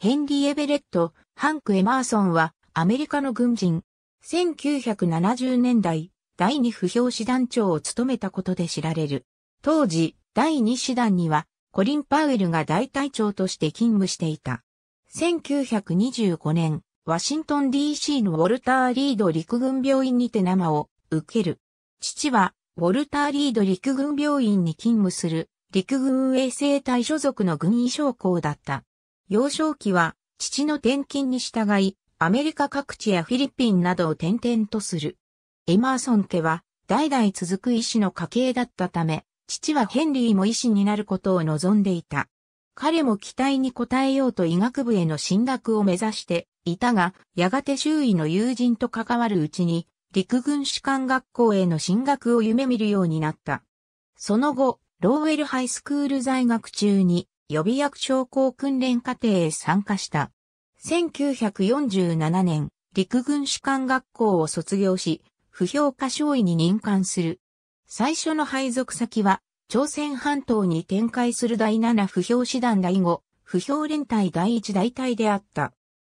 ヘンリー・エベレット、ハンク・エマーソンはアメリカの軍人。1970年代、第2不評師団長を務めたことで知られる。当時、第2師団には、コリン・パウエルが大隊長として勤務していた。1925年、ワシントン DC のウォルター・リード陸軍病院にて生を受ける。父は、ウォルター・リード陸軍病院に勤務する陸軍衛生隊所属の軍医将校だった。幼少期は父の転勤に従い、アメリカ各地やフィリピンなどを転々とする。エマーソン家は代々続く医師の家系だったため、父はヘンリーも医師になることを望んでいた。彼も期待に応えようと医学部への進学を目指していたが、やがて周囲の友人と関わるうちに、陸軍士官学校への進学を夢見るようになった。その後、ローウェルハイスクール在学中に予備役将校訓練課程へ参加した。1947年、陸軍士官学校を卒業し、不評化少尉に任官する。最初の配属先は、朝鮮半島に展開する第七不評師団第五、不評連隊第一大隊であった。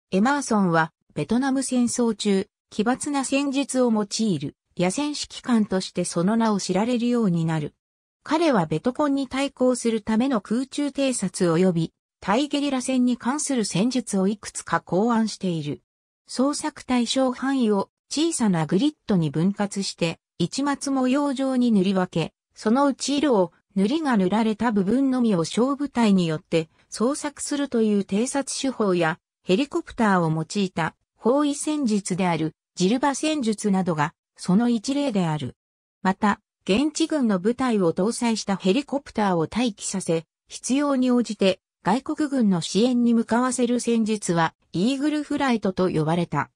エマーソンは、ベトナム戦争中、奇抜な戦術を用いる、野戦指揮官としてその名を知られるようになる。彼はベトコンに対抗するための空中偵察及び対ゲリラ戦に関する戦術をいくつか考案している。捜索対象範囲を小さなグリッドに分割して、一末模様状に塗り分け、そのうち色を塗りが塗られた部分のみを小部隊によって捜索するという偵察手法やヘリコプターを用いた包囲戦術であるジルバ戦術などがその一例である。また、現地軍の部隊を搭載したヘリコプターを待機させ、必要に応じて外国軍の支援に向かわせる戦術はイーグルフライトと呼ばれた。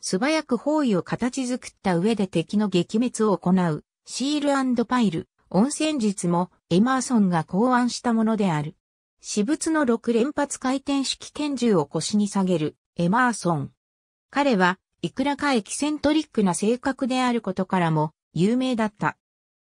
素早く包囲を形作った上で敵の撃滅を行うシールパイル、温泉術もエマーソンが考案したものである。私物の6連発回転式拳銃を腰に下げるエマーソン。彼はいくらかエキセントリックな性格であることからも有名だった。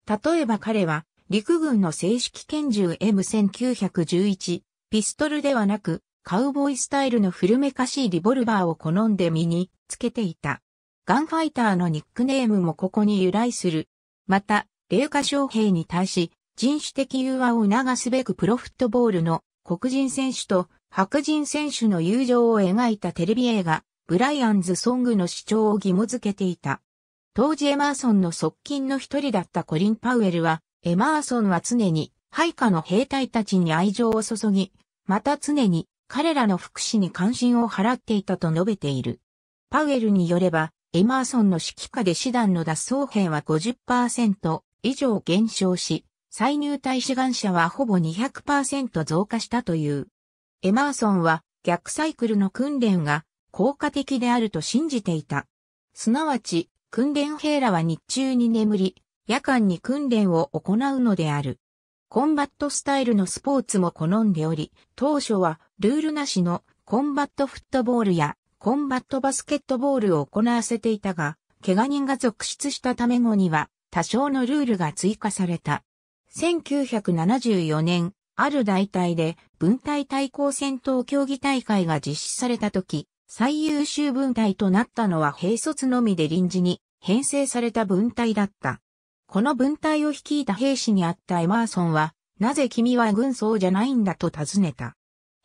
例えば彼は、陸軍の正式拳銃 M1911、ピストルではなく、カウボーイスタイルの古めかしいリボルバーを好んで身につけていた。ガンファイターのニックネームもここに由来する。また、霊下将兵に対し、人種的融和を促すべくプロフットボールの黒人選手と白人選手の友情を描いたテレビ映画、ブライアンズ・ソングの主張を義務付けていた。当時エマーソンの側近の一人だったコリン・パウエルは、エマーソンは常に配下の兵隊たちに愛情を注ぎ、また常に彼らの福祉に関心を払っていたと述べている。パウエルによれば、エマーソンの指揮下で師団の脱走兵は50%以上減少し、再入隊志願者はほぼ200%増加したという。エマーソンは逆サイクルの訓練が効果的であると信じていた。すなわち、訓練兵らは日中に眠り、夜間に訓練を行うのである。コンバットスタイルのスポーツも好んでおり、当初はルールなしのコンバットフットボールやコンバットバスケットボールを行わせていたが、怪我人が続出したため後には多少のルールが追加された。1974年、ある大隊で分隊対抗戦闘競技大会が実施された時、最優秀分隊となったのは兵卒のみで臨時に編成された分隊だった。この分隊を率いた兵士にあったエマーソンは、なぜ君は軍曹じゃないんだと尋ねた。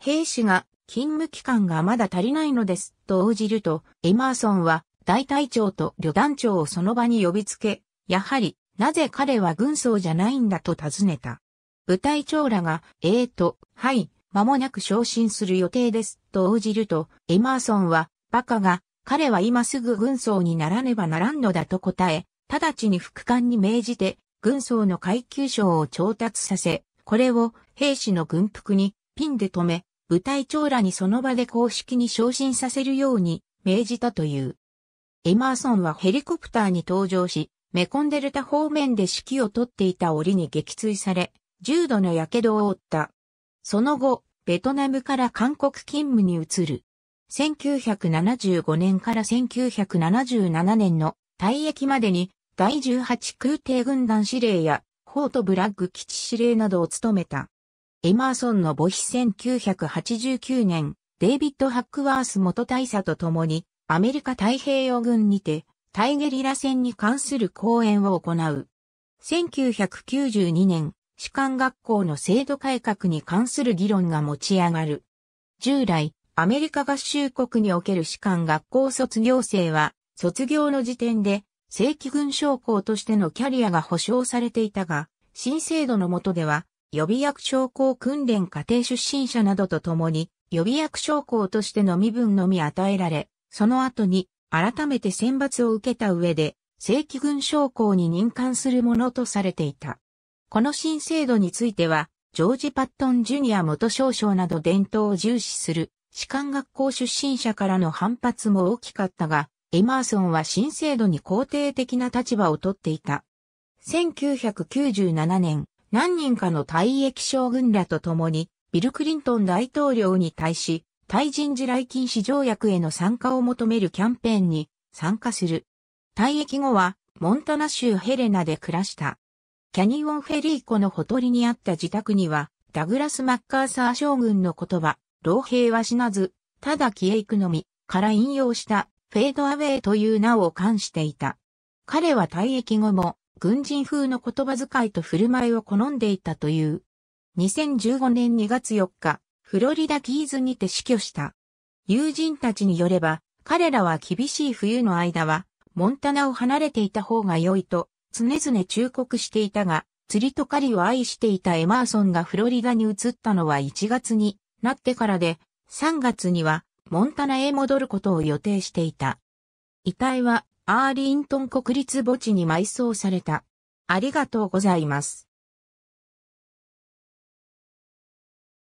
兵士が勤務期間がまだ足りないのですと応じると、エマーソンは大隊長と旅団長をその場に呼びつけ、やはりなぜ彼は軍曹じゃないんだと尋ねた。部隊長らが、ええー、と、はい、間もなく昇進する予定ですと応じると、エマーソンは、バカが、彼は今すぐ軍曹にならねばならんのだと答え、直ちに副官に命じて、軍曹の階級賞を調達させ、これを兵士の軍服にピンで止め、部隊長らにその場で公式に昇進させるように命じたという。エマーソンはヘリコプターに搭乗し、メコンデルタ方面で指揮を取っていた檻に撃墜され、重度の火傷を負った。その後、ベトナムから韓国勤務に移る。1975年から1977年の退役までに第18空挺軍団司令やフォートブラッグ基地司令などを務めた。エマーソンの母妃1989年、デイビッド・ハックワース元大佐と共にアメリカ太平洋軍にて対ゲリラ戦に関する講演を行う。1992年、士官学校の制度改革に関する議論が持ち上がる。従来、アメリカ合衆国における士官学校卒業生は、卒業の時点で、正規軍将校としてのキャリアが保障されていたが、新制度の下では、予備役将校訓練家庭出身者などとともに、予備役将校としての身分のみ与えられ、その後に、改めて選抜を受けた上で、正規軍将校に任官するものとされていた。この新制度については、ジョージ・パットン・ジュニア元少将など伝統を重視する士官学校出身者からの反発も大きかったが、エマーソンは新制度に肯定的な立場をとっていた。1997年、何人かの退役将軍らと共に、ビル・クリントン大統領に対し、対人地雷禁止条約への参加を求めるキャンペーンに参加する。退役後は、モンタナ州ヘレナで暮らした。キャニオンフェリー湖のほとりにあった自宅には、ダグラス・マッカーサー将軍の言葉、老兵は死なず、ただ消え行くのみ、から引用したフェードアウェイという名を冠していた。彼は退役後も軍人風の言葉遣いと振る舞いを好んでいたという。2015年2月4日、フロリダキーズにて死去した。友人たちによれば、彼らは厳しい冬の間は、モンタナを離れていた方が良いと、常々忠告していたが、釣りと狩りを愛していたエマーソンがフロリダに移ったのは1月になってからで、3月にはモンタナへ戻ることを予定していた。遺体はアーリントン国立墓地に埋葬された。ありがとうございます。